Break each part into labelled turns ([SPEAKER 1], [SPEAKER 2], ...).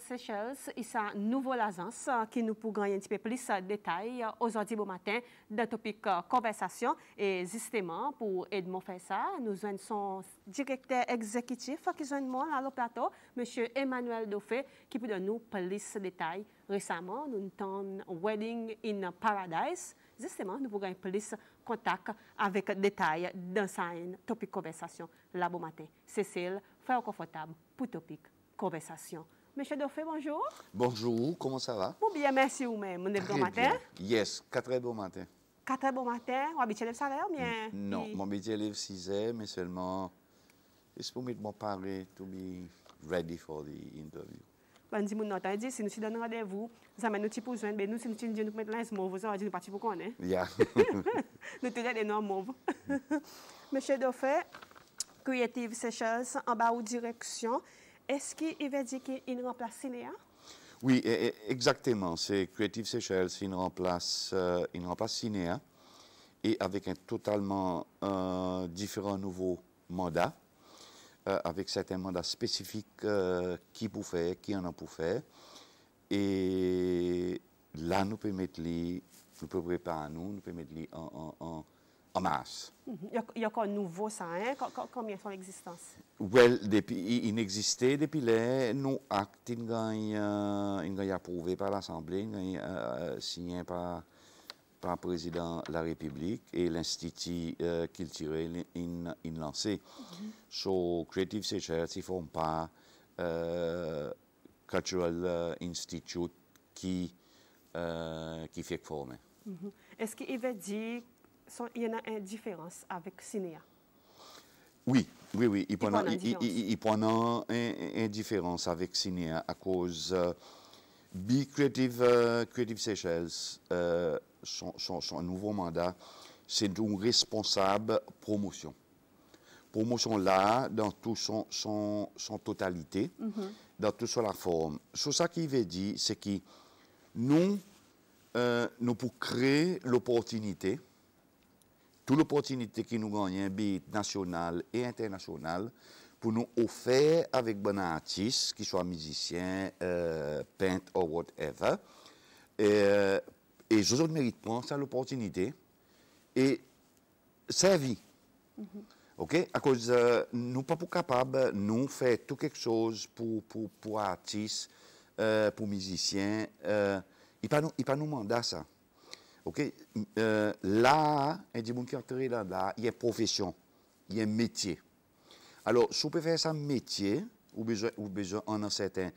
[SPEAKER 1] Seychelles et sa nouvelle agence euh, qui nous pour un petit peu plus de détails euh, aujourd'hui au matin de topic euh, conversation. Et justement, pour Edmond faire ça, nous avons son directeur exécutif qui est moi à le plateau, M. Emmanuel Dauphé, qui peut nous plus de détails. Récemment, nous avons Wedding in Paradise. Justement, nous pouvons plus de contact avec détails dans sa topic conversation là bon matin. Cécile, faire confortable pour topic conversation. Monsieur Dofé, bonjour.
[SPEAKER 2] Bonjour, comment ça va?
[SPEAKER 1] Bon, bien, merci vous-même. Bon matin? Bien.
[SPEAKER 2] Yes, très bon matin.
[SPEAKER 1] Quatre bon matin? Vous habitez le salaire ou bien? Non, mon
[SPEAKER 2] métier à 6 heures, mais seulement. c'est pour me parler, to be ready for the interview.
[SPEAKER 1] Hein, dis si nous avons dit, si nous donnons rendez-vous, nous avons un petit besoin, ben, nous, si nous disons nous mettons les mots, nous avons parti pour qu'on est. Hein? Yeah. nous tenons des noms mots. Monsieur Dauphé, Creative Seychelles, en bas ou direction? Est-ce qu'il veut dire qu'il remplace Cinéa
[SPEAKER 2] Oui, e, e, exactement. C'est Creative Seychelles, il remplace, euh, remplace Cinéa et avec un totalement euh, différent nouveau mandat, euh, avec certains mandats spécifiques qui pour qui en a pour faire. Et là, nous pouvons mettre les, nous pouvons préparer nous, nous pouvons en en masse.
[SPEAKER 1] Mhm. Il y a qu'un nouveau, ça, hein? Combien sont l'existence?
[SPEAKER 2] Well, depuis, il existait depuis les nos actes, y a approuvé par l'Assemblée, euh, euh, signé par par le président de la République et l'Institut euh, culturel in, in lancé. Mm So, Creative Seychelles, ils font pas euh, Cultural Institute qui, euh, qui fait former.
[SPEAKER 1] Mhm. Est-ce qu'il veut dire il y en a une différence avec Cinea.
[SPEAKER 2] Oui, oui, oui. Il prend une différence avec Cinea à cause de euh, Creative, euh, Creative Seychelles, euh, son, nouveau mandat, c'est donc responsable promotion. Promotion là, dans toute son, son, totalité, mhm. dans toute sa forme. sur ça qu'il veut dire, c'est que nous, nous pour créer l'opportunité, l'opportunité qui nous gagne, hein, bit national et international, pour nous offrir avec bon artiste, qui soit musicien, euh, peintre ou whatever. Et, euh, et je mérite ça l'opportunité et servir. vie mm-hmm. OK? À cause, euh, nous pas capables de nous faire tout quelque chose pour, pour, pour artistes, euh, pour musiciens. Euh, il pas nous, il pas nous ça. Ok, euh, là, un hein, dit qui là, il y a profession, il y a métier. Alors, si vous pouvez faire ça métier, ou besoin, ou besoin en un certain,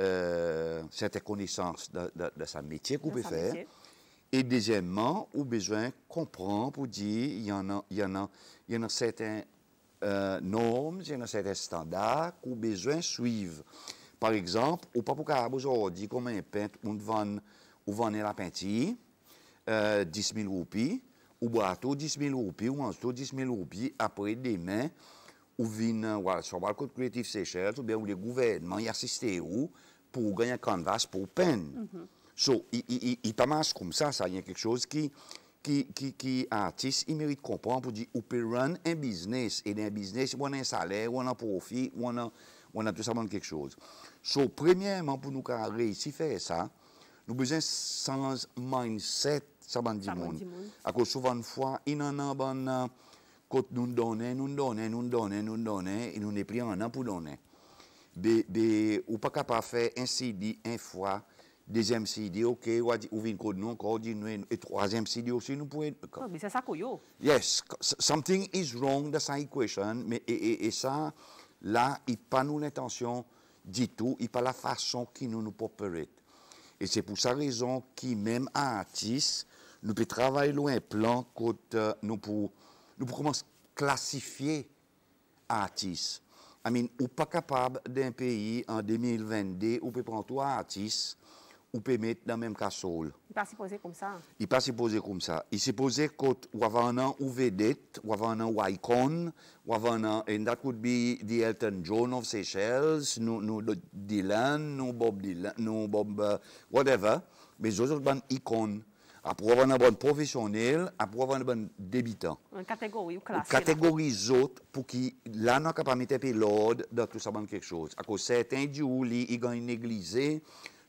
[SPEAKER 2] euh, certaines connaissances de, de, de sa métier qu'on peut faire. Et deuxièmement, ou besoin comprendre pour dire, il y en a, il y en a, il y en a certaines euh, normes, il y en a certains standards qu'on besoin suivre. Par exemple, ou pas pour qu'on besoin dire oh, comment un peintre, on vend, on vend la peinture, euh, 10 000 roupies, ou boire 10 000 roupies, ou en tout 10 000 roupies, après demain, ou vine, euh, sur le Code collectif Seychelles, ou bien ou le gouvernement y assiste ou pour gagner un canvas pour peine. Mm -hmm. So, il commence comme ça, ça, il y a quelque chose qui, qui, qui, qui artiste, il mérite comprendre pour dire, on peut run un business, et dans un business, on a un salaire, on a un profit, on a, on a tout simplement quelque chose. So, premièrement, pour nous réussir à faire ça, nous avons besoin sans mindset ça va dire. À cause souvent, il y a pas non. côté, nous donne, nous donne, nous donne, nous donne, et nous n'est plus en pour donner. On ou pas capable de faire un CD, une fois, deuxième CD, ok, ou une code, nous et troisième CD aussi, nous pouvons. Mais c'est ça que Oui, Yes, something is wrong dans cette équation, mais ça, là, il n'y pas nous intention du tout, il n'y pas la façon qui nous nous propose. Et c'est pour ça raison que même artiste, nous pouvons travailler loin un plan pour euh, nous pour nous pour commencer à classifier artistes. I mean, ou pas capable d'un pays en 2022 où peut prendre trois artiste ou peut mettre dans même casserole.
[SPEAKER 1] Il pas supposé comme ça.
[SPEAKER 2] Il pas supposé comme ça. Il supposé qu'on avait un ou vedette, ou avait un ou icon, ou avait un and that could be the Elton John of Seychelles, nous, nous Dylan, nous Bob Dylan, nous Bob, euh, whatever. Mais aujourd'hui ont une icône après ah, avoir un bon professionnel, après ah, avoir un bon débutant.
[SPEAKER 1] Une catégorie ou classe. Une
[SPEAKER 2] catégorie autres pour qui là n'a pas mettre l'ordre dans tout ça quelque chose. À cause certains du oh, ils gagnent négligé,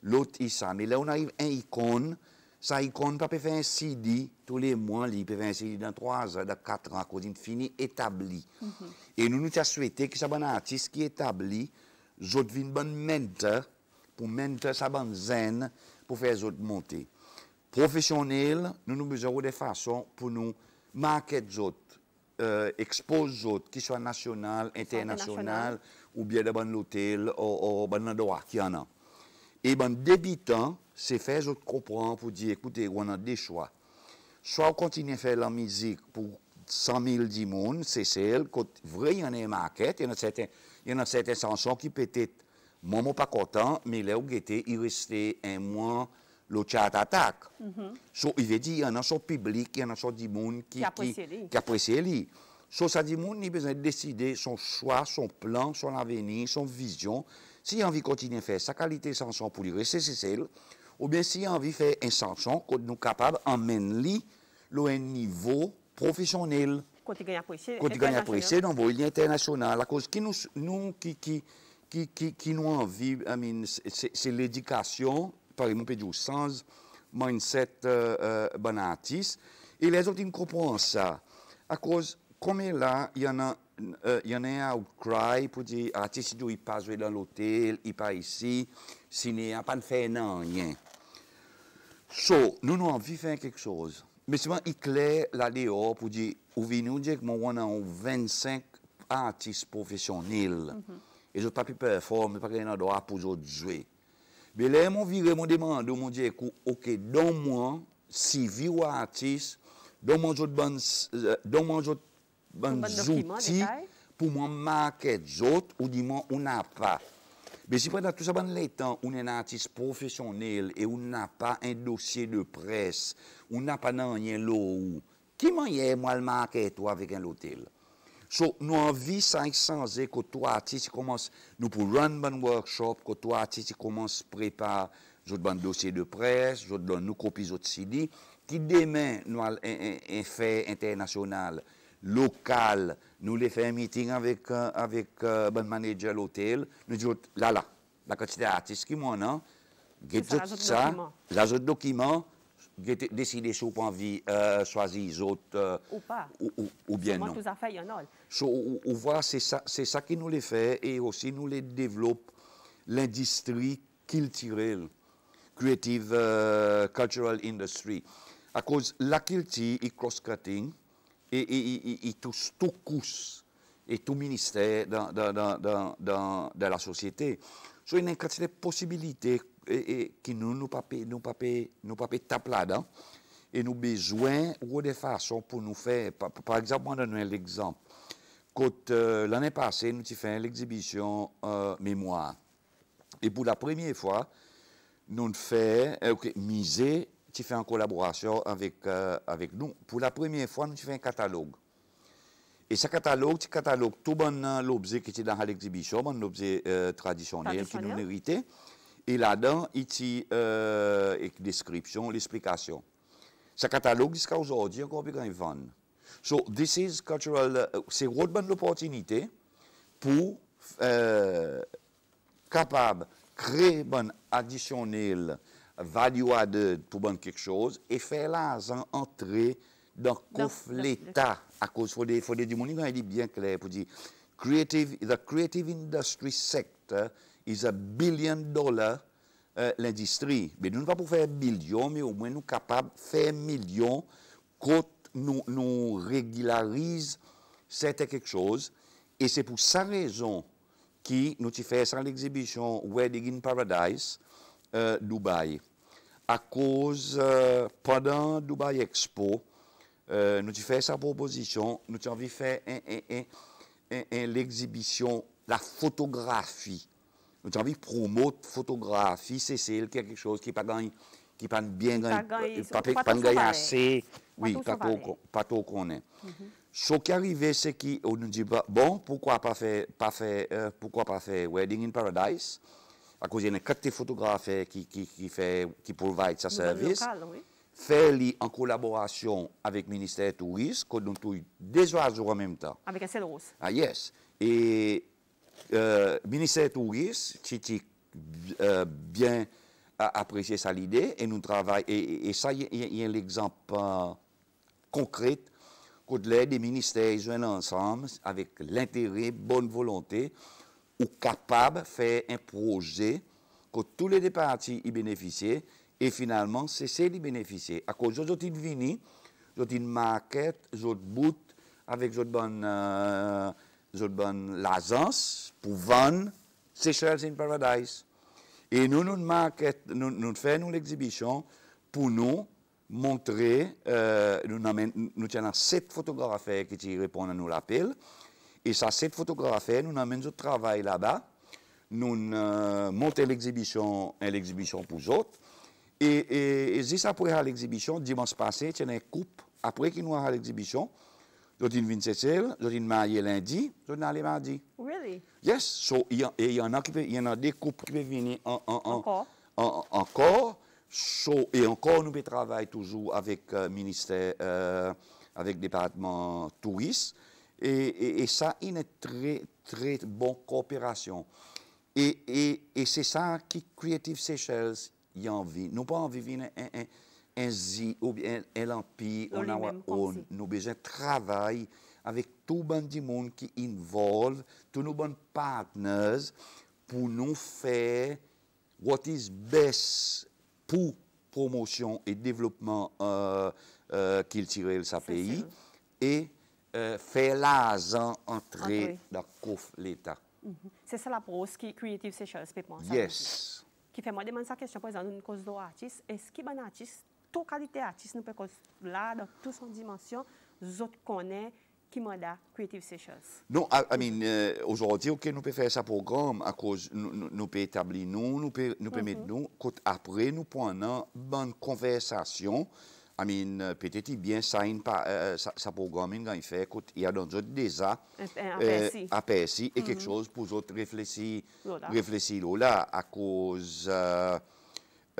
[SPEAKER 2] l'autre ils ça. Mais là on arrive à un icône, ça icône peut faire un CD tous les mois, il peut faire un CD dans trois ans, dans 4 ans, à cause est finie mm-hmm. Et nous nous souhaité que ça bon artiste qui établit, autres vin bonne mentor pour mentor sa bonne zen pour faire les autres monter professionnels, nous nous besoin de façon pour nous marquer les autres, exposer euh, les autres, qu'ils soient nationales, internationales, ou bien dans l'hôtel, ou, ou dans l'endroit qui en a. Et ben débutant, c'est faire autres comprendre pour dire, écoutez, on a des choix. Soit on continue à faire la musique pour 100 000 personnes, c'est celle, vrai, il y en a il y en a certaines, il y en a certaines chansons qui peut-être, moi, je pas content, mais là où il restait un mois, l'autre chat attaque. Mhm. so, il veut dire, il y a un son public, il y a un qui, qui apprécie Qui apprécie lui. So, ça dit, monde, il a besoin de décider son choix, son plan, son avenir, son vision. S'il a envie de continuer à faire sa qualité sans pour lui rester, c'est celle. Ou bien s'il a envie de faire un chanson qu'on nous capable d'emmener lui le un niveau professionnel.
[SPEAKER 1] Quand il gagne apprécié. Quand il gagne apprécié dans le
[SPEAKER 2] international. À cause qui nous, nous qui, qui, qui, qui, qui nous envie, I mean, c'est l'éducation par più giusta, sans mindset eh, eh, banatis. autres le comprennent ça. À cause comme là, il y en a euh, il y en a un outcry pour dire ah tu si pas passe dans l'hôtel il pas ici s'il n'y a pas de rien so nous nous envie de faire quelque chose mais moi il clair là dehors pour dire ou nous dire que on 25 artistes professionnels Ils -hmm. et je pas pu performer pas le droit pour jouer mais là, mon viré, mon demande, mon Dieu, ok, dans moi, si vie ou artiste, dans mon un dans mon autre bon pour moi marquer d'autres, ou dis moi, on n'a pas. Mais si pendant tout ça, pendant les temps, on est un artiste professionnel et on n'a pas un dossier de presse, on n'a pas rien lot. qui m'a moi, le marquer, toi, avec un hôtel? Sò nou anvi sa ek sanze koto a atis, nou pou ran ban workshop, koto a atis, koman se prepa jote ban dosye de pres, jote dan nou kopi jote CD, ki demen nou al en fey internasyonal, lokal, nou le fey miting avik ban manager lotel, nou jote la la. Bako ti de atis ki moun an, jote sa, jote dokiman. décider sur le point de euh, choisir les autres. Euh, ou pas. Ou bien non. C'est ça, c'est ça qui nous les fait et aussi nous les développe l'industrie culturelle, creative, euh, cultural industry. À cause de la culture, il cross-cutting, il touche tout et tout ministère de la société. a une incroyable possibilité et, qui nous, nous pas nous pas nous là-dedans. Et nous besoin ou des façons pour nous faire, par, exemple, on donne un exemple. Euh, l'année passée, nous avons fait l'exhibition euh, mémoire. Et pour la première fois, nous fait misé euh, miser, fait en collaboration avec, avec nous. Pour la première fois, nous avons fait un catalogue. Et ce catalogue, ce catalogue, tout bon hein, l'objet qui était dans l'exhibition, bon l'objet traditionnel, qui nous méritait. Et là-dedans, il y a euh, description, l'explication. Ce catalogue, jusqu'à aujourd'hui, encore plus grand So, euh, c'est une bonne opportunité pour euh, capable créer bonne additionnelle, value added pour quelque chose et faire l'argent entrer dans l'État à cause faut des faut du hein, il dit bien clair pour dire creative the creative industry sector c'est a billion dollar dollars euh, l'industrie. Mais nous ne pas pour faire billion, mais au moins nous capables de faire million quand nous, nous régularisons cette quelque chose. Et c'est pour cette raison qui nous faisons l'exhibition Wedding in Paradise, euh, Dubaï. À cause, euh, pendant Dubaï Expo, nous faisons sa proposition, nous avons envie de l'exhibition, la photographie nous avons promo photographie, c'est quelque chose qui pas qui euh, pas bien gagné, pas pas gagné assez, oui, pas pas tout connaît. Mhm. Ce qui arrivé c'est qu'on nous dit bah, bon, pourquoi pas faire pas faire euh, pourquoi pas faire Wedding in Paradise à cause a quatre photographes qui qui qui fait qui provide sa service. fait oui. en collaboration avec le ministère du Tourisme, que nous tous deux oiseaux en même temps. Avec un seul rose. Ah, yes. Et le euh, ministère touriste, qui euh, bien apprécié sa l'idée, et nous travaillons, et, ça, il y a, un l'exemple euh, concret quau les des ministères, ils ensemble, avec l'intérêt, bonne volonté, ou capable de faire un projet que tous les départis y bénéficient, et finalement, cesser d'y bénéficier. À cause de ce vini, une maquette, un bout, avec une bonne avons l'agence pour vendre Seychelles in Paradise. Et nous, nous, market, nous, faisons l'exhibition pour nous montrer, euh, nous, avons sept photographes qui répondent à nous l'appel. Et ça, sept photographes, nous amènent au travail là-bas. Nous euh, montons l'exhibition, l'exhibition pour autres. Et, et, et juste après l'exhibition, dimanche passé, il y a une coupe après qu'il nous a l'exhibition. D'autres viennent de Cécile, d'autres viennent marier lundi, d'autres aller mardi. Really? Yes. So, il y, en a qui il y en a des couples qui peuvent venir encore. encore. et encore, nous travaillons toujours avec le ministère, avec le département tourisme. Et, ça, il y une très, très bonne coopération. Et, c'est ça qui Creative Seychelles y a envie. Nous pas envie de e venir zi ou bien empire on a nous besoin de travail avec tout bon du monde qui involve, tous nos bons partenaires pour nous faire what is best pour promotion et développement euh, euh, de sa pays et euh, faire l'argent entrer okay. dans l'État.
[SPEAKER 1] Mhm. C'est ça la pose qui Creative Seychelles, c'est Yes. Qui fait moi demander sa question, par exemple, une cause d'artiste. Est-ce qu'il y a un artiste tou kalite atis nou pe kos la, dan tou son dimensyon, zot konen kimoda kreativ se chos.
[SPEAKER 2] Non, amin, ouzo ou ti ouke nou pe fe sa program, a kouz nou pe etabli nou, nou pe met nou, kout apre nou ponan ban konversasyon, amin, peteti bien sa in pa, sa program in gangi fe, kout ya don zot deza, apè si, e kèk chos pou zot reflesi, reflesi lola, a kouz, euh,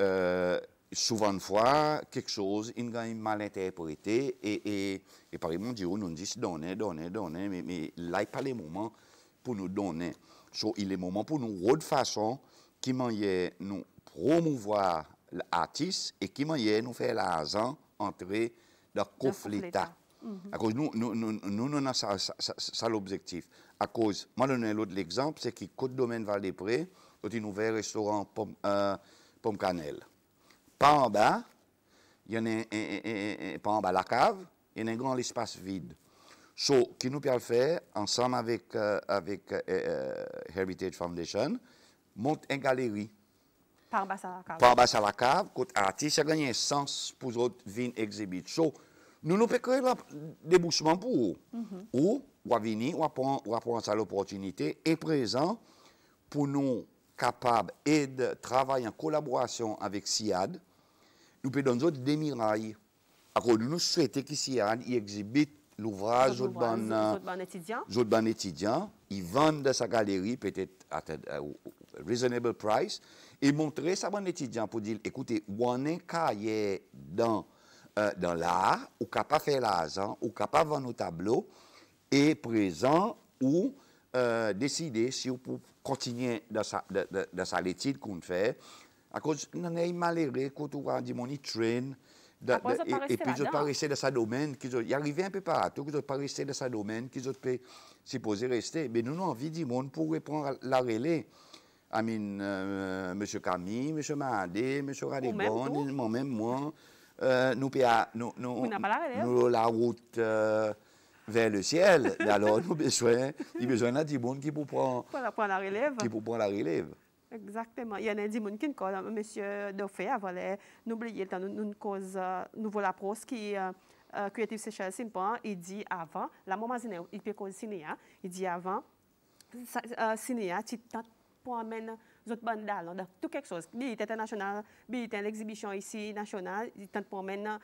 [SPEAKER 2] euh, e, euh, souvent fois, quelque chose, une a mal interprété, et, et, et par exemple, on oh, nous dit, donner, donner, donner, mais, mais là, il pas les moments pour nous donner. So, il est moment pour nous, de façon, qui nous promouvoir l'artiste et qui manière nous faire l'argent entrer dans le l'État. Hein. Mhm. À cause, nous, nous, nous, nous, ça, ça, l'objectif. À cause, moi, on l'autre l'exemple, c'est que Côte-Domaine-Val-des-Prés, a il un restaurant pomme, euh, pomme cannelle. Pas en bas, il y a un, la cave, il y a un grand espace vide. So, qui nous peut faire, ensemble avec, euh, avec euh, euh, Heritage Foundation, monte une galerie.
[SPEAKER 1] Par bas à la cave. Par bas
[SPEAKER 2] à la cave, côté artiste, ça gagne un sens pour autres vins exhibit. nous nous pouvons créer débouchement pour eux. Mm -hmm. Ou, à venir, ou à prendre, l'opportunité, et présent, pour nous capables et de travailler en collaboration avec SIAD, nous pouvons donner des mirailles. Alors, nous souhaitons qu'ici, ils exhibit l'ouvrage aux ban étudiants. Ils vendent dans sa galerie, peut-être à un reasonable price, et montrer à son étudiant pour dire, écoutez, on est cahier dans, euh, dans l'art, ou capable de faire l'argent, ou capable vendre nos tableaux, et présent, ou euh, décider si on peut continuer dans sa, dans, l'étude qu'on fait, à cause, non, est malheureux, quand on dit mon train, da, da, et, et puis ils pas resté dans sa domaine, qu'ils ont, arrivaient un peu partout, qu'ils ont pas resté dans sa domaine, qu'ils ont pas supposé rester. Mais nous, on a envie du monde pour répondre à la relève Amine, euh, M. Camille, M. Mahadé, M. Radégon, moi-même, moi, nous, pa, nous, nous, hein? nous, la route euh, vers le ciel. Alors, nous besoin, il besoin d'un petit monde qui pour prendre,
[SPEAKER 1] la relève. Qui pour
[SPEAKER 2] prendre la relève.
[SPEAKER 1] Exactement. Il y en a dit parlent. Ah, monsieur Dauphin nous oublier, une cause, une euh, nouvelle approche qui est Creative Seychelles Simpan, il dit avant, la maman il peut cause il dit avant, cinéa, euh, tu tentes pour amener autres bandes dans tout quelque chose. Il est international, il est une exhibition ici nationale, il tente pour amener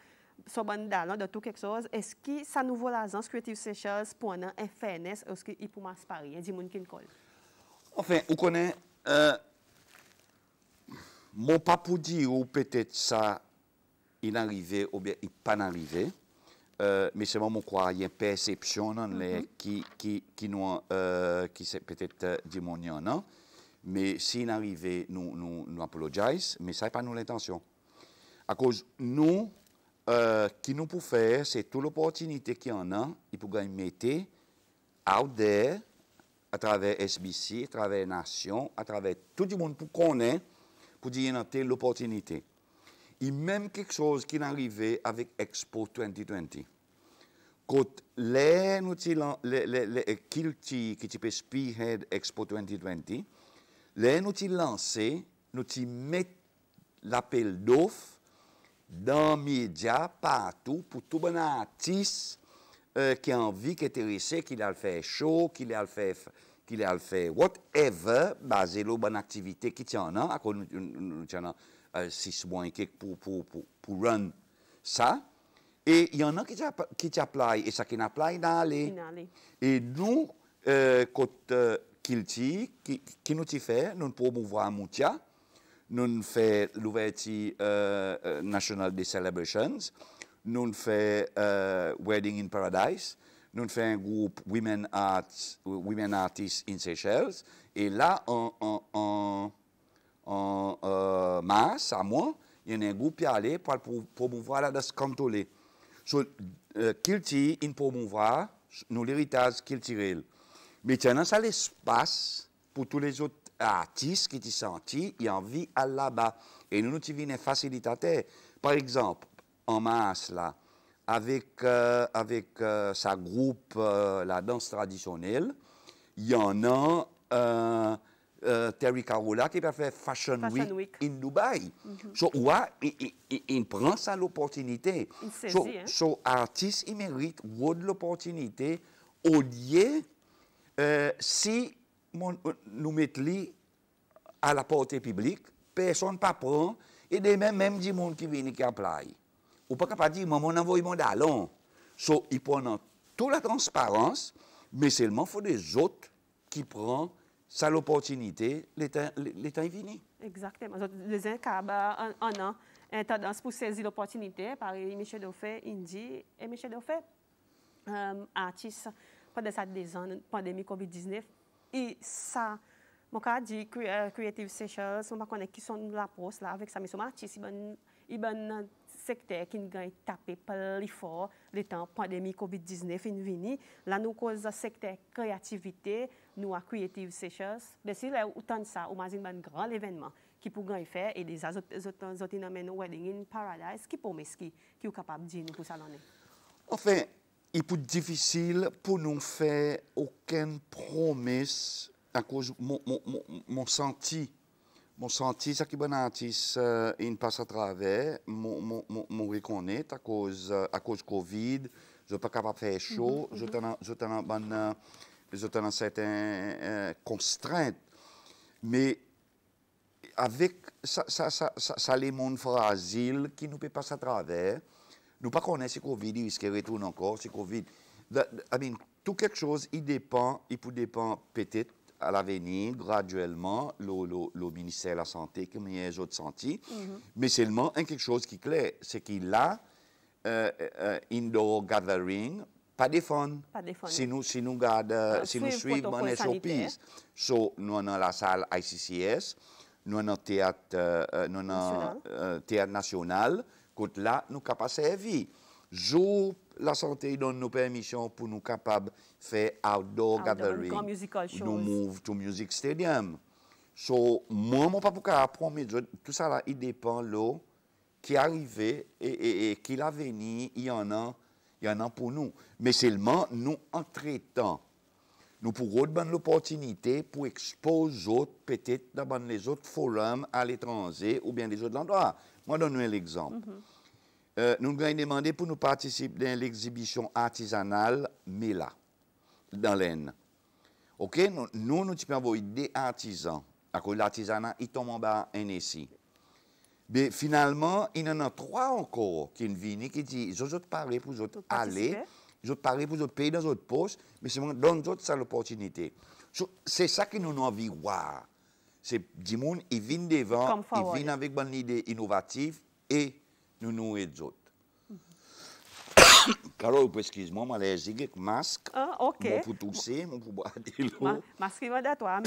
[SPEAKER 1] so bande dans tout quelque chose. Est-ce que ça nouvelle agence Creative Seychelles pour un FNS est-ce qu'il peut qui dit mon
[SPEAKER 2] Enfin, on connaît. Euh, mon pas pour dire ou peut-être ça, il arrivé ou bien il pas arrivé. Euh, mais moi mon croire, il y a une perception dans mm-hmm. qui, qui, qui, nous, euh, qui c'est peut-être euh, démoniaque, non? Hein. Mais s'il arrivé, nous, nous, nous mais ça n'est pas nous intention. À cause, nous, ce euh, qui nous pour faire, c'est toute l'opportunité qu'il y en a, il peut gagner mettre out there, à travers SBC, à travers Nation, à travers tout le monde pour connaître pour dire l'opportunité. Il y a même quelque chose qui est arrivé avec Expo 2020. Quand les euh, qui type Spearhead Expo 2020, les nous lancé, nous met l'appel d'offres dans les médias partout pour tout bon artiste euh, qui a envie, qui est intéressé, qui a le fait chaud, qui a le qu'il a fait whatever, basé sur bonne activité qui tient en à quoi nous, nous, tient en euh, six mois et quelques pour, pour, run ça. Et il y en a qui appliquent, et ça qui n'applaie dans les. Et nous, euh, euh quand qui, nous fait, nous promouvons à Moutia, nous faisons l'ouverture euh, euh, nationale des celebrations, nous faisons Wedding in Paradise, nous faisons un groupe Women, Women Artists in Seychelles. Et là, en, masse, euh, mars, à moi, il y a un groupe qui est pour, pour promouvoir la danse cantolée. So, euh, Kilti, promouvoir, nous l'héritage y Maintenant, ça l'espace pour tous les autres artistes qui sont sentis, ont envie là-bas. Et nous, nous, tu viens facilitateur. Par exemple, en mars, là, avec, euh, avec euh, sa groupe, euh, la danse traditionnelle. Il y en a Terry Carola qui va faire Fashion, Week, in Dubai. Mhm. il, prend ça l'opportunité. Hein. So, artiste, il mérite de l'opportunité au lieu si nous mettons à la portée publique, personne ne prend. Et des mêmes, même du monde qui viennent qui appellent ou pas capable de dire, maman, envoie mon dallon. So, il prend toute la transparence, mais seulement il faut des autres qui prennent ça l'opportunité, l'état est fini.
[SPEAKER 1] Exactement. Les uns en ont une tendance pour saisir l'opportunité, par Michel Dauphin, Indy et Michel Dauphin, euh, artiste, pendant cette pandémie COVID-19, et ça, mon cas dit euh, Creative Sessions, on va pas qui sont la poste là, avec sa mission artiste, il un secteur qui a tapé par fort le temps pandémie COVID-19 Là, nous un secteur créativité, nous a Creative Sessions. Ben, Mais si là, autant de ça, on ban un grand événement qui pour gagner faire et des autres un Wedding in Paradise, qui pou qui est capable de dire nous pour ça l'année?
[SPEAKER 2] Enfin, il est difficile pour nous faire aucune promesse à cause de mon, mon, mon, mon senti mon sentis qui euh, in passe à travers, mon mon reconnaître à cause euh, à cause Covid, je pas capable faire chaud, mhm, je mhm. t'en je t'en bonne je t'en certaines euh, contraintes. Mais avec ça ça ça ça, les mondes fragiles qui nous peut passer à travers, nous pas connaître ce Covid risque de retourner encore, si Covid I mean, tout quelque chose, il dépend, il peut dépendre peut-être à l'avenir, graduellement, le, le, ministère de la Santé, comme les autres santé, mm -hmm. mais seulement un quelque chose qui est clair, c'est qu'il a euh, euh indoor gathering, pas de fun. Pas Si nous, si nous, garde, euh, ah, si nous suivons les SOPs, so, nous avons la salle ICCS, nous avons théâtre, euh, nous théâtre national, là, nous sommes capables de servir. Jour la santé donne nos permissions pour nous capables de faire outdoor, outdoor gathering, nous move to music stadium. So, moi, mon papa a promis, tout ça là, il dépend l'eau qui arrivait et, et, et qui il y en a, il y en a pour nous. Mais seulement, nous, en traitant, nous pourrons donner l'opportunité pour exposer autres, peut-être dans les autres forums à l'étranger ou bien les autres endroits. Moi, donne un exemple. Mhm. Euh, nous avons demandé pour nous participer à l'exhibition artisanale Mela, dans l'Aisne. OK? Nous, nous, avons des artisans. À l'artisanat, ils tombent en bas ici. Mais finalement, il y en a trois encore qui viennent qui disent, je parler pour vous autres, allez, je parler pour vous payer dans votre poste, mais c'est donne autres ça l'opportunité. C'est ça que nous avons vu de voir. C'est du monde, ils viennent devant, ils viennent avec bonne idée innovative et nu nu e dzot. Carol, pesquise, moi, je suis masque.
[SPEAKER 1] Ah, ok. Je peux
[SPEAKER 2] tousser, je peux boire de l'eau.
[SPEAKER 1] Masque, il va de toi,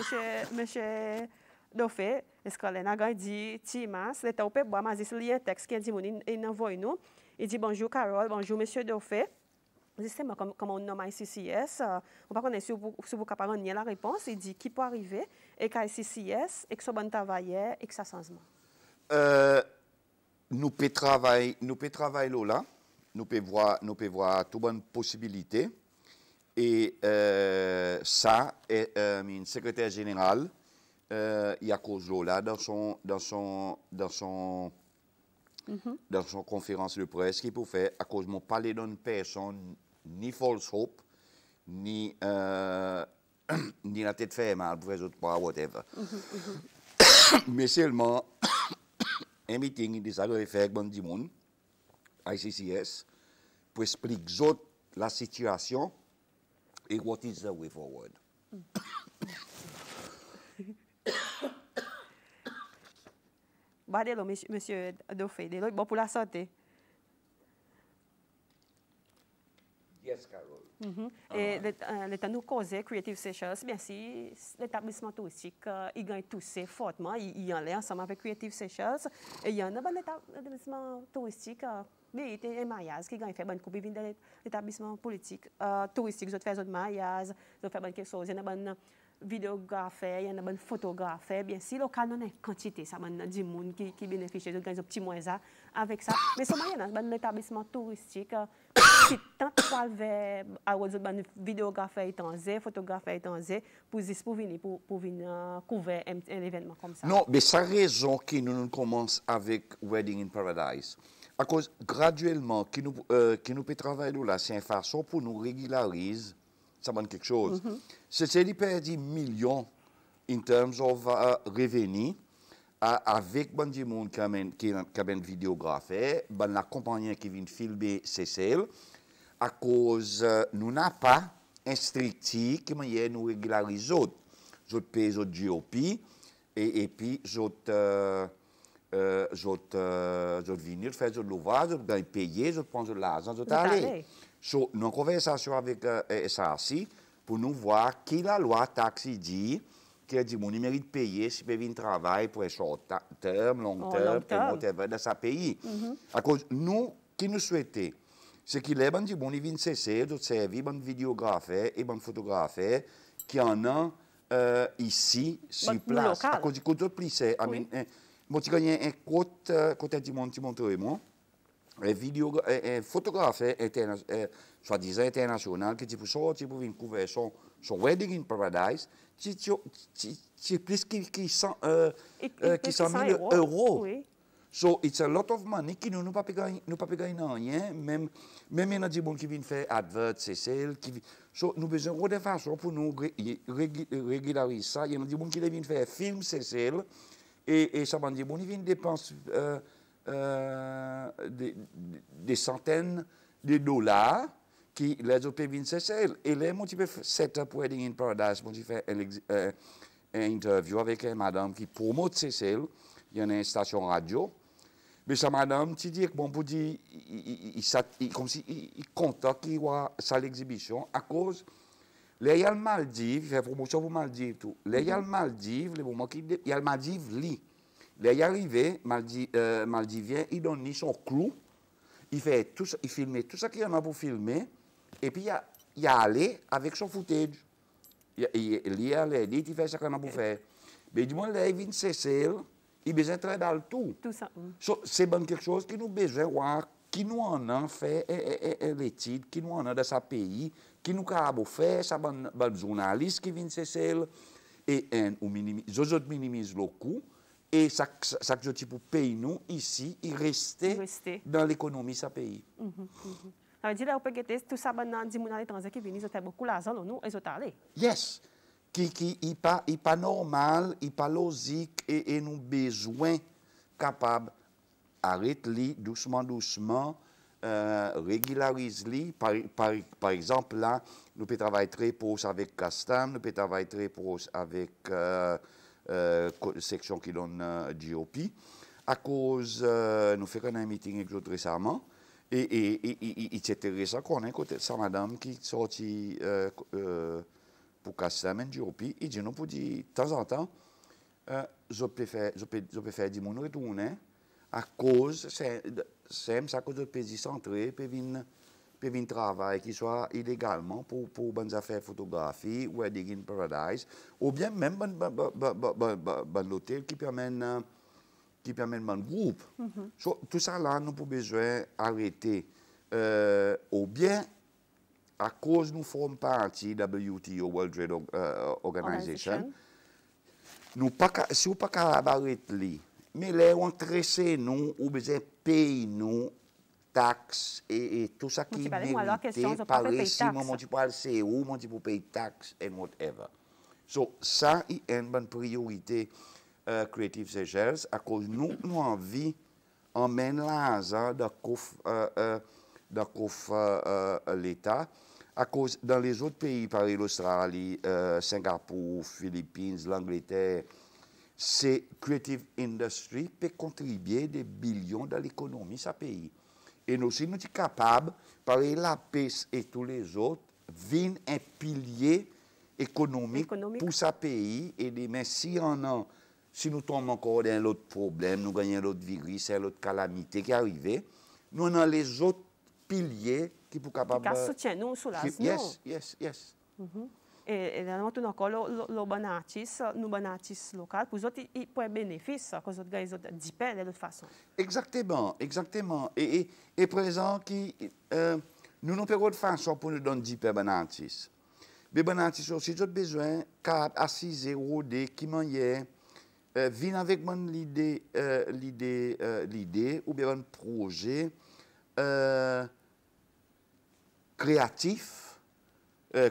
[SPEAKER 1] monsieur Dofé. Est-ce que l'on a dit, ti masque, le taupé bois, mais il un texte qui a dit, il envoie nous. Il dit bonjour, Carol, bonjour, monsieur Dofé. Justement, comme, comme on nomme ICCS, euh, on ne connaît pas si vous, si vous capable de la réponse. Il dit qui peut arriver, et qu'ICCS, et que ce bon travail, et que ça sensement.
[SPEAKER 2] Euh nous pouvons travailler, nous peut nous pouvons voir, nous peut voir toutes bonnes possibilités. Et euh, ça, est, euh, secrétaire général euh, il y a cause là dans son, dans son, dans son, mhm. dans son conférence de presse qui pouvait faire à cause mon palais d'une personne ni false hope ni euh, ni la tête ferme. mal hein, pour les autres pas whatever. Mhm,
[SPEAKER 3] mhm.
[SPEAKER 2] Mais seulement Emiting disa do refek ban di moun, ICCS, pou esplik zot la sityasyon e what is the way forward.
[SPEAKER 1] Ba de lo, Monsieur Adoufe, de lo pou la sante. Yes, Karol. Mhm. Ah, Et le l'État nous causait Creative Seychelles, bien si l'établissement touristique, euh, il gagne tous ses fortement, il, il, en a ensemble avec Creative Seychelles. Et il y a a bon établissement touristique, euh, mais il y a un mariage qui gagne, fait bonne coupe, il vient de l'établissement politique, euh, touristique, ils ont fait un mariage, ils ont fait bonne quelque chose, il y bonne il y a des photographes, bien sûr, le y a est quantité, ça y a du monde qui, bénéficient de un petit moins avec ça. Mais ce moyen, hein, c'est un établissement touristique qui tente de parler avec des videographe et des photographes pour, pour venir, venir euh, couvrir un, événement comme ça. Non,
[SPEAKER 2] mais c'est la raison que nous, nous commençons avec Wedding in Paradise. À cause, graduellement, qui nous, pouvons euh, qui nous peut travailler là, c'est une façon pour nous régulariser ça manque quelque chose. Mm -hmm. C'est-à-dire perdu millions en termes de uh, revenus uh, avec bon du monde qui viennent qui amène vidéographe, ben la compagnie qui vient filmer Cécile à cause euh, nous n'a pas instructif qui manière nous régulariser J'ai payé pays, autres GOP et, et puis j'ai euh, euh, j'autre euh, vinil, faire, j'autre l'ouvrage, j'autre gagner j'ai j'autre prendre l'argent, j'autre aller. So, nous avons conversation avec euh, SRC pour nous voir qui la loi taxe dit qui dit mon mérite payer si peut venir oh, travail pour un short terme, long terme, oh, terme. dans sa pays. Mm -hmm. À cause nous qui nous souhaitons c'est qu'il est bon de bon il cesser de servir bon vidéographe et bon photographe qui en a euh, ici sur place à cause du côté de plus c'est moi tu gagnes un côté euh, côté du monde et moi un photographe interna, soi-disant international qui ci può pour venir couvrir son, son wedding in paradise, c'est plus qui 100 000 euh, euh, euros. donc So it's a lot of money qui nous nous pas payer nous pas payer rien même même il y a des gens qui viennent faire advert c'est celle qui so nous besoin de façon pour nous régulariser ça il y a des gens qui viennent faire film c'est celle et et ça va des gens qui viennent dépenser euh, euh, des, centaines de dollars qui les ont à Cécile. Et là, mon fait set up wedding in paradise, mon fait une euh, interview avec une madame qui promote Cécile. Il y a une station radio. Mais cette madame, tu dis que bon, pour dire, il, il, comme si compte qu'il voit sa l'exhibition à cause. Les Yal Maldives, il fait promotion pour Maldives tout. Les mm-hmm. Yal Maldives, les moments qui. Yal Maldives lit. Ben, il est arrivé, euh, Maldivien, il donne son clou, il, fait tout, il tout ce qu'il y en a pour filmer, et puis il a, allé avec son footage. Il, est il il dit, fait ce qu'il y en a pour faire. Mais du moins, là, il vient de cesser, il besoin de dans tout. Tout ça. C'est quelque chose qui nous besoin de voir qui nous en a fait eh, eh, eh, l'étude? qui nous en a dans sa pays, qui nous a fait, ça a bonne journaliste qui vient cesser, et un, ou minimise, minimis le et ça, ça que je dis pour pays, nous, ici, il restait dans l'économie, ça pays.
[SPEAKER 1] Mm -hmm, mm -hmm. vous pouvez tout ça, maintenant, les à l'étranger qui viennent, ils ont beaucoup d'argent, nous, ils ont allé.
[SPEAKER 2] Yes. Qui, qui, il pas, normal, pas normal, il pas logique, et, et nous besoin capable arrêter doucement, doucement, euh, régulariser Par, par, par, exemple, là, nous pouvons travailler très proche avec Castam, nous pouvons travailler très proche avec. Euh, euh, section qui donne GOP. Euh, à cause, euh, nous faisons un meeting avec l'autre récemment. Et c'est intéressant qu'on ait côté sa madame, qui sorti pour casser la main du OPI. Il dit, nous, pour dire, de temps en temps, je peux faire du monde retourner à cause, c'est ça que je peux dire, centrer, puis venir qui qui illégalement pour, pour bonnes affaires photographie, Wedding Paradise, ou bien même un hôtel qui permet qui un groupe. Mhm. tout ça là, nous pour besoin d'arrêter. Euh, ou bien, à cause nous forme partie WTO, World Trade euh, Organization, nous pas, si d'arrêter, pas mais nous, ou besoin payer taxes, et, e tout ça qui est mérité par pas le c'est où, mon pour payer taxes, and whatever. So, ça est une bonne priorité euh, Creative Seychelles à cause nous, nous envie emmène la hasard dans le coffre l'État à cause dans les autres pays, par l'Australie, euh, Singapour, Philippines, l'Angleterre, ces creative industry peut contribuer des billions dans l'économie de ce pays. Et nous, nous sommes capables, par la paix et tous les autres, vin un pilier économique, pour ce pays. Et mais si on si nous tombons encore dans l'autre problème, nous gagnons l'autre virus, l'autre calamité qui est arrivée, nous avons les autres piliers qui pour capable... Qui nous sous la Yes, yes, yes.
[SPEAKER 1] Mm-hmm. Et Evidentemente, no colo lo banatis, no banatis local, pour autres, ils pour e bénéficier cause autres gars, ils ont de toute façon.
[SPEAKER 2] Exactement, exactement. Et, et, et présent qui, euh, nous n'ont pas de façon pour nous donner dix paires banatis. Mais banatis aussi, j'ai besoin, 4 6 0 de qui euh, viennent avec mon l'idée, euh, l'idée, euh, l'idée, ou bien un projet euh, créatif, euh,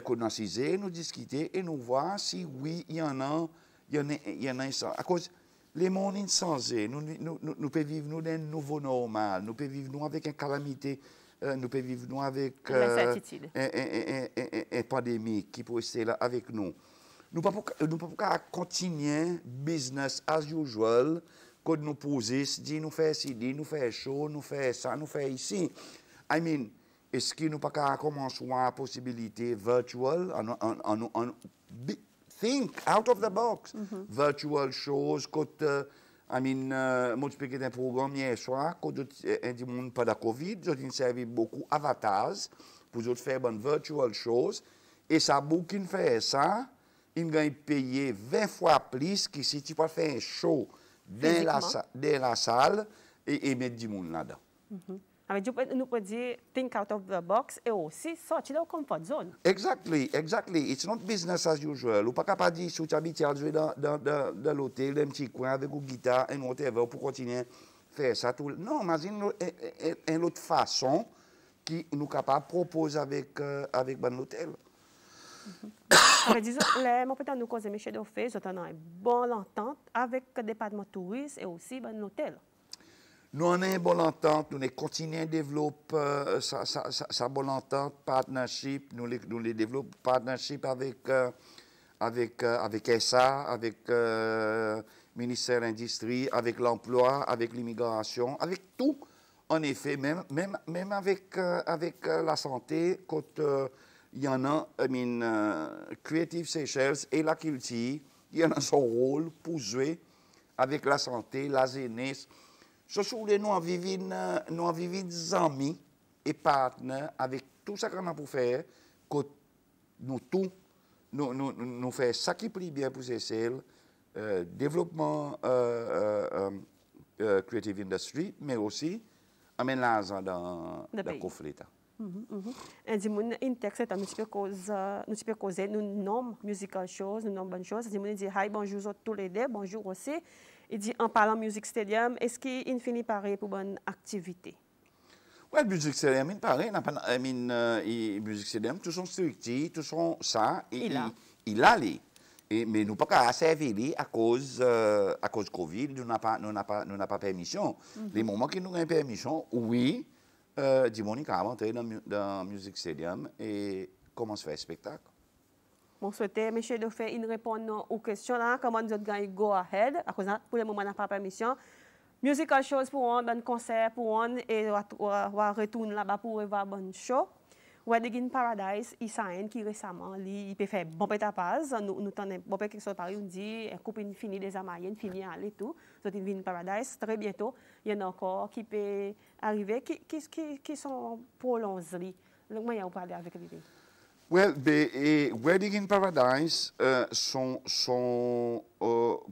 [SPEAKER 2] nous discuter et nous voir si oui, il y en a, il y en a, il y en a À cause, les mondes insensés, nous, nous, nous, nous pouvons vivre nous d'un nouveau normal, nous pouvons vivre nous avec une calamité, euh, nous pouvons vivre nous avec euh, une pandémie qui peut rester là avec nous. Nous ne pouvons pas continuer business as usual, quand nous posons, nous faisons ci, nous faisons chaud, nous faisons ça, nous faisons ici. I mean, est-ce qu'il nous paraît qu'on commence à possibilité virtuelle, à think out of the box, mm-hmm. virtual choses qu'aujourd'hui, amène, moi je dis que dans le programme il y a soit monde qui n'a pas pendant Covid, j'aurais servi beaucoup avatars pour faire des virtual choses, et ça beaucoup qui fait ça, ils vont payer 20 fois plus que si tu peux faire un show dans la salle et mettre des monde là-dedans.
[SPEAKER 1] Mm-hmm. Amè di nou pwè di think out of the box e osi sorti la ou komfort zone.
[SPEAKER 2] Exactly, exactly. It's not business as usual. Ou pa kapwa di sou t'abitial zwe dan lote, den mti kwen, avek ou gita, en ou te vè ou pou kontine fè sa tout. Nan, amazin nou en lout fason ki nou kapwa propose avèk ban lote lò.
[SPEAKER 1] Amè di zon, lè, mwen pwè tan nou koze meche do fè, zotan nan bon lantant avèk depadman turist e osi ban lote lò.
[SPEAKER 2] Nous on est une bonne entente, nous continuons à développer euh, ça sa, bonne entente, partnership, nous les, nous les développons, partnership avec, euh, avec, euh, avec SA, avec le ministère de l'Industrie, avec l'emploi, avec l'immigration, avec tout. En effet, même, même, même avec, avec la santé, quand il y en a, I Creative Seychelles et la culture, il y en a son rôle pour jouer avec la santé, la jeunesse, ce que nous vivin, vécu en euh, amis et et partenaires avec tout ça qu'on a que nous que nous nous nous, nous, qui est ki pli byen développement euh, euh, euh, euh, creative industry, mais aussi amener la dans le coffre l'Etat. Hein.
[SPEAKER 1] Mhm, mhm. hein, nous un euh, nous musical shows, nom hi bonjour à tous les deux, bonjour aussi il dit en parlant Music Stadium, est-ce qu'il finit par pour bonne activité?
[SPEAKER 2] Oui, Music Stadium, il paraît, pas, mean, euh, Music Stadium, tout son tout son ça, il, a. Il, a mais nous ne pouvons pas servir à cause de euh, à cause Covid, nous n'avons pas nous pas pas permission. Mhm. Les moments qui nous ont permission, oui, euh, a rentré dans, dans Music Stadium et commence à faire spectacle.
[SPEAKER 1] Bon, souhaiter, monsieur, de faire une réponse aux questions. Là, comment nous avons go ahead? À cause pour le moment, on n'a pas permission. Musical chose pour un bon concert pour un et on va retourner là-bas pour voir un bon show. Wedding in Paradise, il s'en qui récemment, li, il peut faire bon peu Nous, nous tenons bon qui sont choses on dit, copine finie des Amayens, finie à aller tout. Donc, de vient Paradise. Très bientôt, il y en a encore qui peut arriver. Qui, qui, qui, qui sont pour Le moyen de parler avec lui.
[SPEAKER 2] Well, Wedding in Paradise sont, sont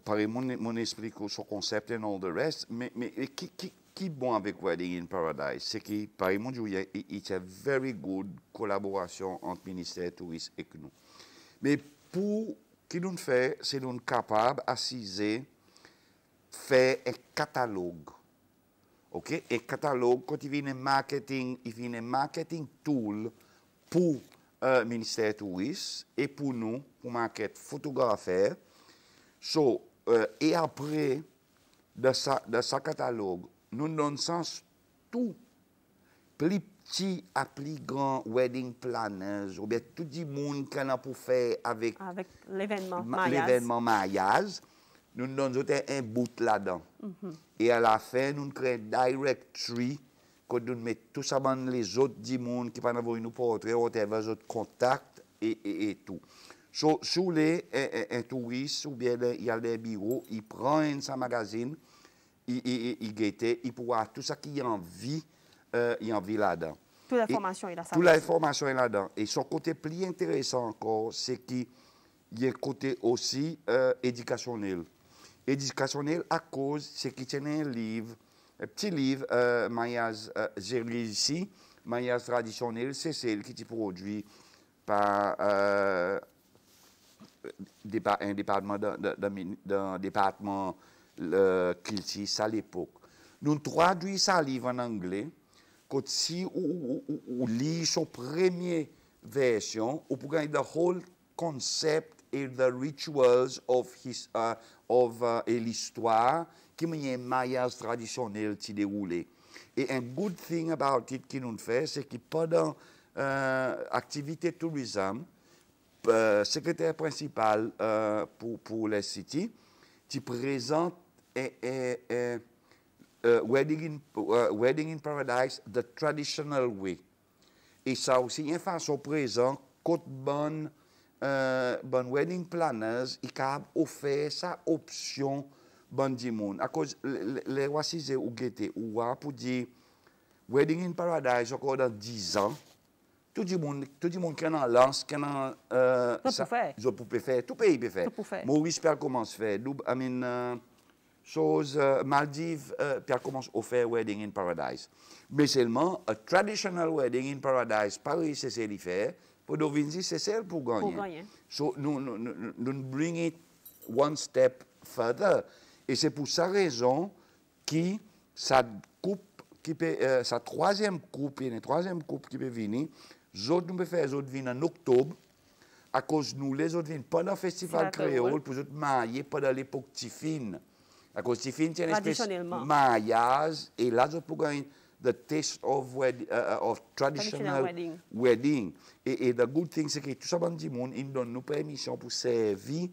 [SPEAKER 2] par mon, mon esprit, son concept et tout le reste mais, mais qui, qui, qui bon avec Wedding in Paradise, c'est que, par mon Dieu, il y a une very good collaboration entre le ministère des tourisme et nous. Mais pour qui nous fait, c'est nous capable d'assiser, faire un catalogue. OK? Un catalogue, quand il un marketing, il y a un marketing tool pour euh, ministère touriste et pour nous, pour maquette photographe. So, euh, et après, de sa, de sa catalogue, nous donnons sens tout. Plus petit à plus grand wedding planners, ou bien tout le monde qu'on a pour faire avec, avec l'événement maillage Nous donnons un bout là-dedans. Mhm. Et à la fin, nous créons un directory quand nous mettons tout ça dans les autres 10 mondes qui peuvent avoir une portrait, whatever, autres contacts et, et, et tout. Sous les touristes, un, touriste ou bien il y a des bureaux, il prend sa magazine, il guette, il pourra tout ça qui a en vie, euh, il a vit là-dedans. Toute l'information est là-dedans. Toute l'information est là-dedans. Et son côté plus intéressant encore, c'est qu'il y a côté aussi euh, éducationnel. Éducationnel à cause, c'est qu'il tient un livre, petit livre, euh, Mayas, euh, ici, Mayas traditionnel, c'est celle qui est produit par euh, un département, de département à l'époque. Nous traduisons ce livre en anglais, quand si vous lisez lit son premier version, vous pouvez gagner le whole concept et the rituals of, his, euh, of euh, et l'histoire qui a un maillage traditionnel qui déroulé. Et un good thing about it qui nous fait, c'est que pendant l'activité euh, tourisme, euh, secrétaire principal euh, pour, pour les city qui présente euh, wedding, in, wedding, in, Paradise, The Traditional Way. Et ça aussi, une façon présents côte bonne, euh, bonne wedding planners, ils ont offert sa option bandi moun. À cause, les voici cisés ou guettés ou à pour dire, Wedding in Paradise encore à 10 ans, tout le monde, tout le monde qui est en lance, qui est en... Euh, tout ça, faire. Tout faire, tout pays peut faire. Tout faire. Maurice Père commence à faire, Doub, I mean, euh, chose, euh, Maldives, euh, Père commence à faire Wedding in Paradise. Mais seulement, a traditional Wedding in Paradise, Paris, c'est ce qu'il fait, pour Dovinzi, c'est celle pour gagner. Pour gagner. So, nous, nous, nous, nous bring it one step further. Et c'est pour cette raison que sa, coupe, qui euh, sa troisième coupe, une troisième coupe qui peut venir, nous pouvons faire, les en octobre, à cause nous, les autres festival créole, pour les autres pas l'époque Tiffin. À cause Tiffin, c'est une et là, nous pouvons the taste of, euh, euh, traditional, wedding. Et, la the good thing, c'est que tout ça, bon, nous ils donnent permission pour servir,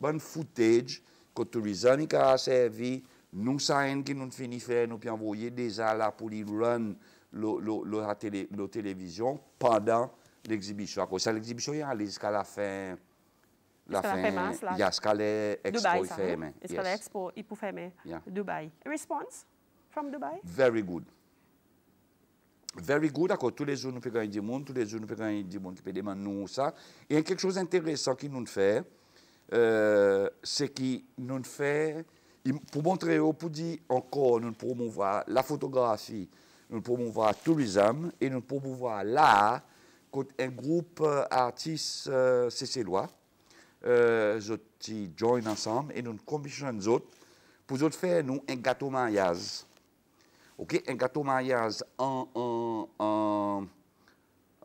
[SPEAKER 2] bon footage, Koutou Rizani ka a servi, nou sa en ki nou feni fè, nou pi envoye de zala pou li run lo televizyon padan l'exibisyon. Ako, sa l'exibisyon yon alè, skala fè, la fè, yon skala expo yon fè mè. Yon skala
[SPEAKER 1] expo yon pou fè mè, Dubaï. Response from Dubaï?
[SPEAKER 2] Very good. Very good, ako, tou le zoun nou pe kany di moun, tou le zoun nou pe kany di moun ki pe deman nou sa. Yon kek chouz enteresan ki nou fè. Euh, ce qui nous fait, pour montrer, pour dire encore, nous promouvoir la photographie, nous promouvoir tous tourisme et nous promouvoir l'art Quand un groupe d'artistes euh, cécélois. Euh, joint euh, join ensemble et nous commissionnons autres pour faire nous, un gâteau mariage. ok Un gâteau mariage en, en,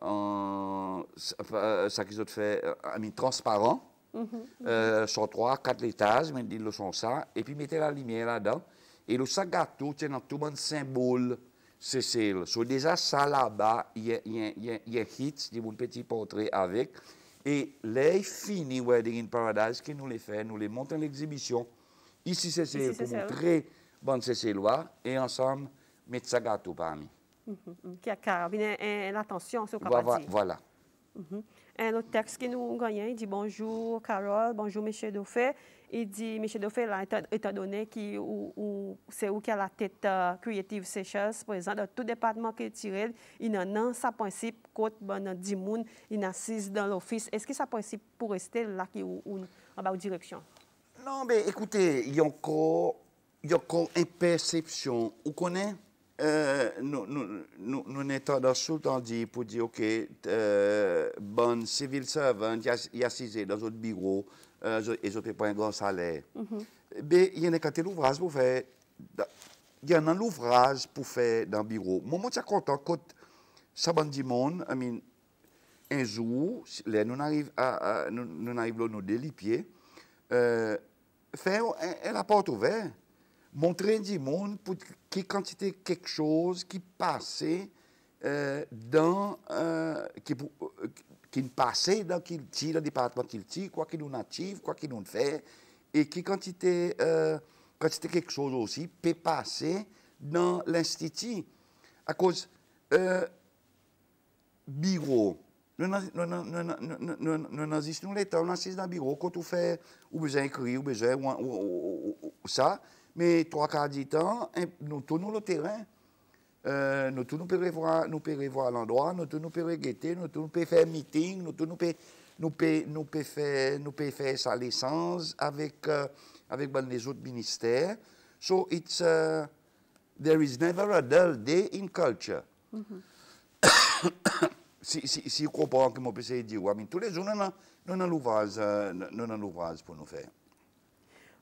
[SPEAKER 2] en, euh, ça, qu'ils ont fait, transparent, euh, sont trois, quatre étages, quindi lo sont ça et puis mettez la lumière là dedans Et le Sagatou, c'est un tout bon symbole, c'est déjà, ça là-bas, il y a, un hit, il y a un petit portrait avec. Et les fini, Wedding in Paradise que nous les fait, nous les montons en l'exhibition. Ici, c'est pour montrer bonne Cécile-là, et ensemble, mettre le Sagatou parmi.
[SPEAKER 1] Qui a carrément eh, l'attention, sur le voilà. voilà. Et le texte qui nous gagnons, il dit bonjour Carole, bonjour Monsieur Dauphé. Il dit Monsieur Dauphé, là, étant, donné que c'est où qui a la tête créative euh, Creative par présente dans tout département qui est tiré, il n'a en a sa principe, côte, bon, 10 personnes, il y dans l'office. Est-ce que ça principe pour rester là qui ou, en direction?
[SPEAKER 2] Non, mais écoutez, il y a encore une perception. Vous connaissez? Euh, nous, nous, nous, tout le temps dit pour dire, OK, euh, bon, civil servant, il y a six dans notre bureau, euh, et je paye pas un grand salaire. Mm -hmm. Mais il y en a quand l'ouvrage pour faire, il y en a l'ouvrage pour faire dans le bureau. Moi, je suis content quand ça bande du monde, I mean, un jour, là, nous arrivons à, à, nous, nous arrivons là, nous euh, faire un, un, la porte ouverte montrer du monde pour qui quantité quelque chose qui passait euh, dans euh, qui, euh, dans qu'il le département qu'il quoi qu'il nous native quoi qu'il nous fait et qui quantité quantité quelque chose aussi peut passer dans l'institut à cause bureau nous n'existons l'état, bureau, quand on fait, ou besoin d'écrire, ou besoin, ou, ça, mais trois quarts du temps, nous tournons le terrain. Euh, nous tous nous pouvons voir, nous pouvons voir l'endroit, nous tous nous pouvons guetter, nous tous nous pouvons faire meeting, nous tous nous pouvons nous pouvons nous peut faire nous peut faire sa licence avec euh, avec ben, les autres ministères. So it's uh, there is never a dull day in culture.
[SPEAKER 1] Mm -hmm.
[SPEAKER 2] si, si, si vous comprenez ce que je peux dire, tous les jours, non avons l'ouvrage pour nous faire.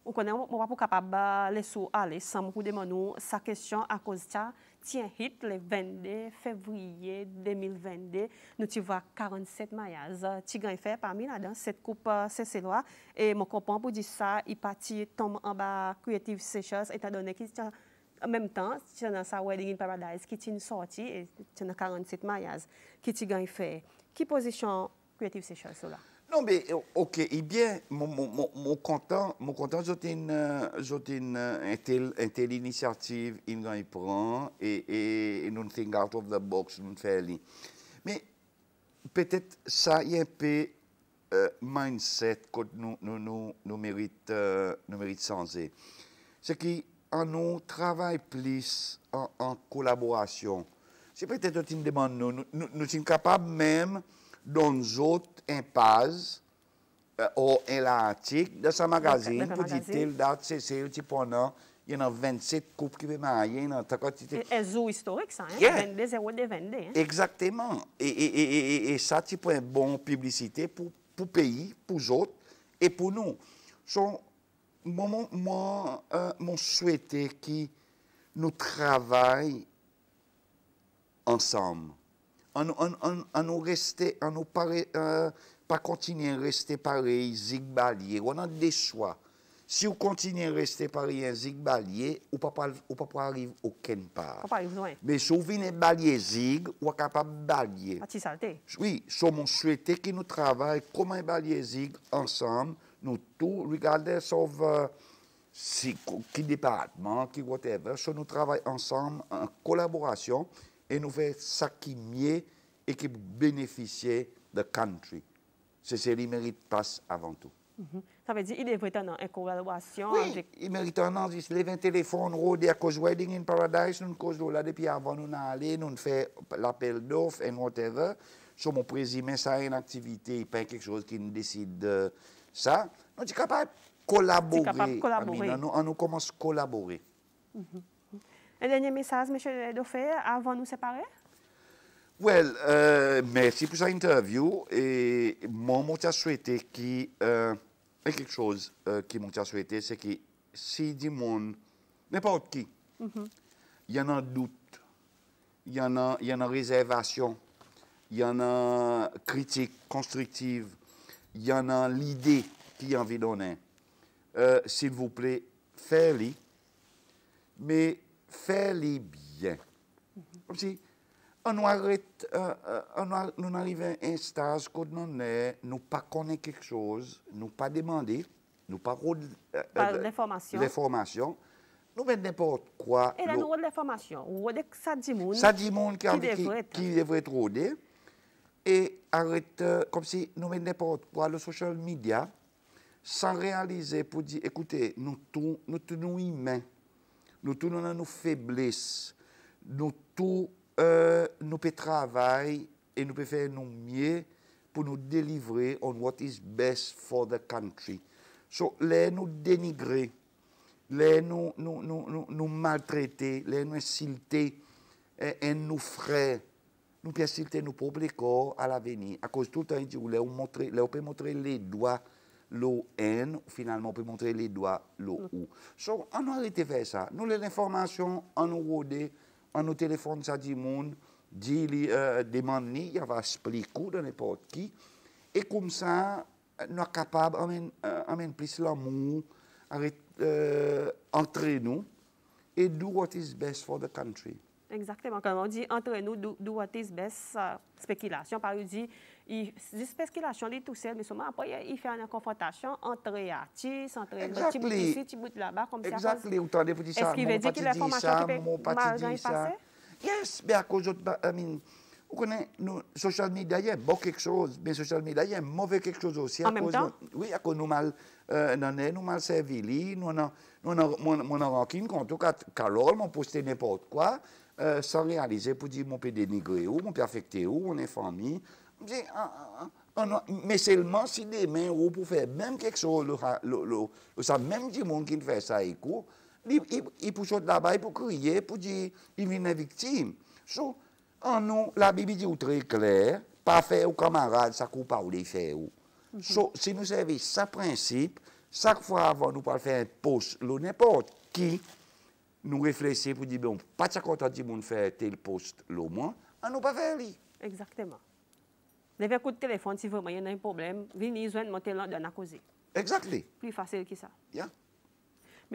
[SPEAKER 1] Ou konen, mwen wap pou kapab ba leso ale, san mwen kou deman nou, sa kesyon akouz ta, ti en hit le 22 fevriye 2022, nou ti va 47 mayaz. Ti gen y fe parmi la dan, set koup euh, se selwa, e mwen konpon pou di sa, y pati tom an ba kreativ se chas et adone ki ti gen, an menm tan, ti gen sa Wedding in Paradise ki ti n sorti, ti gen 47 mayaz ki ti gen y fe. Ki pozisyon kreativ se chas sou la?
[SPEAKER 2] Non, mais euh, ok, et eh bien, mon, mon, content, mon content, j'ai une, euh, une, euh, une, telle, telle initiative, il nous prend et, et, et nous think out of the box, nous faisons. Mais peut-être ça y est un peu euh, mindset que nous, nous, nous, nous méritons sans mérite ce C'est en nous travaille plus en, en collaboration. C'est peut-être une demande, nous, nous, nous, nous sommes capables même. Euh, dans autres impasse ou en l'article de sa magazine pour dire telle date, c'est celle qui pendant. Il y en a 27 couples qui vont marier, il y en historique, ça, hein?
[SPEAKER 1] Yeah. 22, 0, 22. Hein?
[SPEAKER 2] Exactement. Et, et, et, et, ça, c'est une bonne publicité pour pour pays, pour autres et pour nous. So, mon, euh, mon, mon souhaiter que nous travaillions ensemble. On nous rester à euh, continuer à rester pareil, à rester a des on a des choix Si on continuez à rester pareil, hein, zigbalier, ou on pa, pas arriver à arrive aucun Mais si pa arrive loin. balier zig, on est capable de balier. Oui, sur mon souhaité que nous balier comment balier zig ensemble, nous tous, regardez sauf euh, si, qui département, qui whatever, nous travaillons ensemble en collaboration et nous faire ça qui mieux et qui bénéficie de country. C'est ce qui mérite passe avant tout.
[SPEAKER 1] Mhm. Ça veut dire qu'il est en une collaboration oui, avec...
[SPEAKER 2] il mérite un an, il lève un téléphone, rôde à cause Wedding in Paradise, nous cause là, depuis avant nous aller, nous fait l'appel d'offres et whatever. Sur mon président, ça a une activité, pas quelque chose qui nous décide de ça. Nous sommes capables de collaborer. Capable de collaborer. Amine, nous, on, commence à collaborer.
[SPEAKER 1] Mhm. Un dernier message, M. Dauphin, avant de nous séparer?
[SPEAKER 2] Well, euh, merci pour cette interview. Et moi, mon t'a souhaité qui, euh, quelque chose euh, qui m'a souhaité, c'est que si du monde, n'importe qui, mhm. il y en a doute, il y en a, il y en a réservation, il y en a critique constructive, il y en a l'idée qui a envie donner. S'il vous plaît, faites-le. Mais fais-les bien. Comme si on, arrête, euh, euh, on, arrive à un stage où on est, nous pas connaître quelque chose, nous pas demander, nous pas reçu euh, l'information. L'information. Nous n'importe quoi. Et là,
[SPEAKER 1] nous avons l'information. Nous ça dit monde. qui,
[SPEAKER 2] devrait être rodé. Et arrête, comme si nous met n'importe quoi, le social media, sans réaliser pour dire, écoutez, nous tenons nous mains Nou tou nou nan nou febles, nou tou euh, nou pe travay e nou pe fey nou mye pou nou delivre on what is best for the country. So lè nou denigre, lè nou maltrete, lè nou esilte en nou fre, nou pe esilte nou pouple kor al aveni. Akoz tout anjou lè ou pe motre lè doa. lo N, finalement, on peut montrer les doigts, l'OU. Donc, mm. on a arrêté de faire ça. Nous, les informations, on nous rôde, on nous téléphone, ça dit monde, dit, les euh, demande, il y a expliquer dans n'importe qui. Et comme ça, nous sommes capables d'amener euh, plus l'amour, euh, entre nous, et do what is best for the country.
[SPEAKER 1] Exactement. Comme on dit, entre nous, do, do what is best, euh, spéculation. Par exemple, Juste parce qu'il a changé tout seul, mais seulement après, il fait une confrontation entre artistes, entre petit ici, petit bout là-bas, comme ça. Exactement, ça. Est-ce qu'il veut dire qu'il a formation qui peut mal
[SPEAKER 2] Yes, mais à cause de. vous connaissez, nos social media, il y a bon quelque chose, mais social media, il y a mauvais quelque chose aussi. En même temps? Oui, à cause nous mal, euh, nous mal servi, nous on tout tout cas, Carole, on posté n'importe quoi, euh, sans réaliser pour dire mon peut dénigrer ou, mon peut affecter ou, on est famille mais seulement si les mains ou pour faire même quelque chose, ça même du monde qui fait ça quoi il pousse là-bas pour crier, pour dire il est une victime. en la Bible dit très clair, pas faire aux camarades, ça coupe pas ou les faire. Mhm. si nous servons ce principe, chaque fois avant nous pas faire un poste, n'importe qui, nous réfléchit pour dire, bon, pas de ça quand monde tel poste, le moins,
[SPEAKER 1] on pas faire. Exactement. Neve kout telefon si vè mwen yon nan yon problem, vin yon zwen mwen telan dan akouze. Exactly. Plou fasil ki sa. Ya.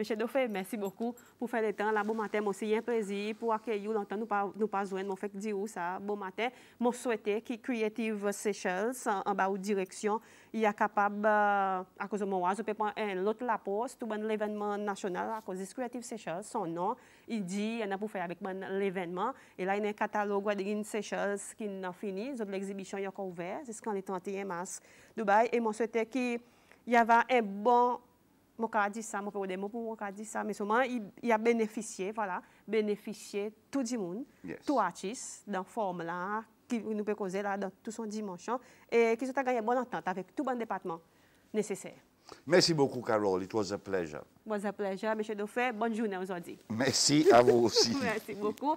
[SPEAKER 1] Monsieur Dauphin, merci beaucoup pour faire le temps. Là, bon matin, moi aussi, un plaisir pour accueillir longtemps. Nous pas, nous pas joindre, mon fait dire ça. Bon matin, mon souhaité que Creative Seychelles, en, bas ou direction, il est capable, euh, à cause de moi, je peux prendre un autre la poste, ou ben, l'événement national, à cause de Creative Seychelles, son nom, il dit, il a pour faire avec ben, l'événement. Et là, il y a un catalogue de Seychelles qui n'a fini. L'exhibition est encore ouverte jusqu'en le 31 mars. Dubaï, et mon souhaité qu'il y avait un bon je a dit ça, je peux ça, mais seulement il, il, a bénéficié, voilà, bénéficié tout le monde, tout artiste, dans la forme là, qui nous peut causer là, dans tout son dimanche, et qui ont gagné bonne entente avec tout bon département nécessaire.
[SPEAKER 2] Merci beaucoup, Carole. It was a pleasure.
[SPEAKER 1] It was a pleasure, M. Dauphin. Bonne journée aujourd'hui.
[SPEAKER 2] Merci à vous aussi.
[SPEAKER 1] Merci beaucoup.